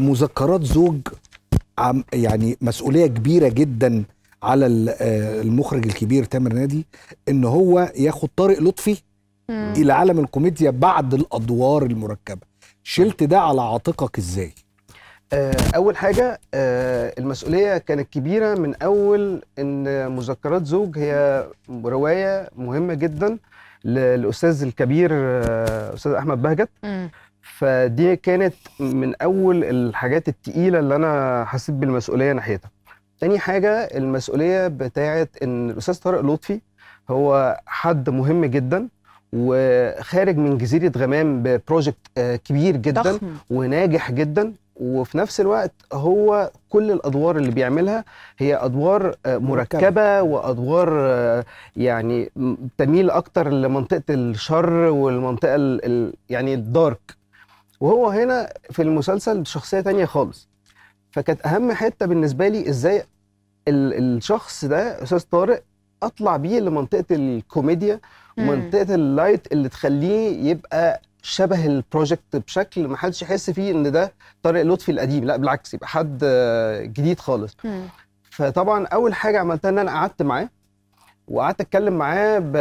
مذكرات زوج عم يعني مسؤوليه كبيره جدا على آه، المخرج الكبير تامر نادي ان هو ياخد طارق لطفي مم. الى عالم الكوميديا بعد الادوار المركبه شلت ده على عاتقك ازاي آه، اول حاجه آه، المسؤوليه كانت كبيره من اول ان مذكرات زوج هي روايه مهمه جدا للاستاذ الكبير استاذ احمد بهجت فدي كانت من اول الحاجات التقيله اللي انا حسيت بالمسؤوليه ناحيتها تاني حاجه المسؤوليه بتاعه ان الاستاذ طارق لطفي هو حد مهم جدا وخارج من جزيره غمام ببروجكت آه، كبير جدا ضخم. وناجح جدا وفي نفس الوقت هو كل الادوار اللي بيعملها هي ادوار آه، مركبه وادوار آه، يعني تميل اكتر لمنطقه الشر والمنطقه يعني الدارك وهو هنا في المسلسل شخصيه تانية خالص فكانت اهم حته بالنسبه لي ازاي الشخص ده استاذ طارق اطلع بيه لمنطقه الكوميديا ومنطقه اللايت اللي تخليه يبقى شبه البروجكت بشكل ما حدش يحس فيه ان ده طارق لطفي القديم لا بالعكس يبقى حد جديد خالص فطبعا اول حاجه عملتها ان انا قعدت معاه وقعدت اتكلم معاه ب...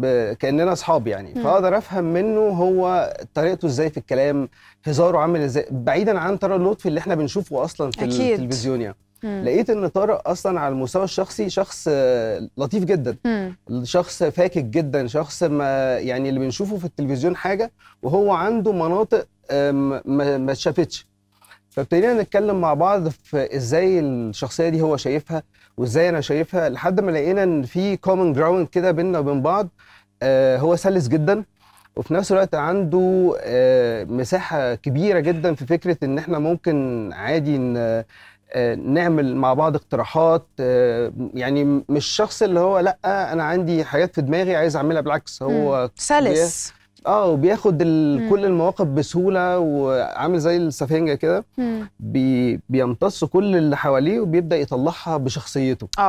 ب... كاننا اصحاب يعني فاقدر افهم منه هو طريقته ازاي في الكلام هزاره عامل ازاي بعيدا عن طارق لطفي اللي احنا بنشوفه اصلا في أكيد. التلفزيون يعني مم. لقيت ان طارق اصلا على المستوى الشخصي شخص لطيف جدا مم. شخص فاكك جدا شخص ما يعني اللي بنشوفه في التلفزيون حاجه وهو عنده مناطق ما شافتش فابتدينا نتكلم مع بعض في ازاي الشخصيه دي هو شايفها وازاي انا شايفها لحد ما لقينا ان في كومن جراوند كده بينا وبين بعض آه، هو سلس جدا وفي نفس الوقت عنده آه، مساحه كبيره جدا في فكره ان احنا ممكن عادي آه، نعمل مع بعض اقتراحات يعني مش شخص اللي هو لا انا عندي حاجات في دماغي عايز اعملها بالعكس هو سلس اه وبياخد كل المواقف بسهوله وعامل زي السفنجه كده بي بيمتص كل اللي حواليه وبيبدا يطلعها بشخصيته اه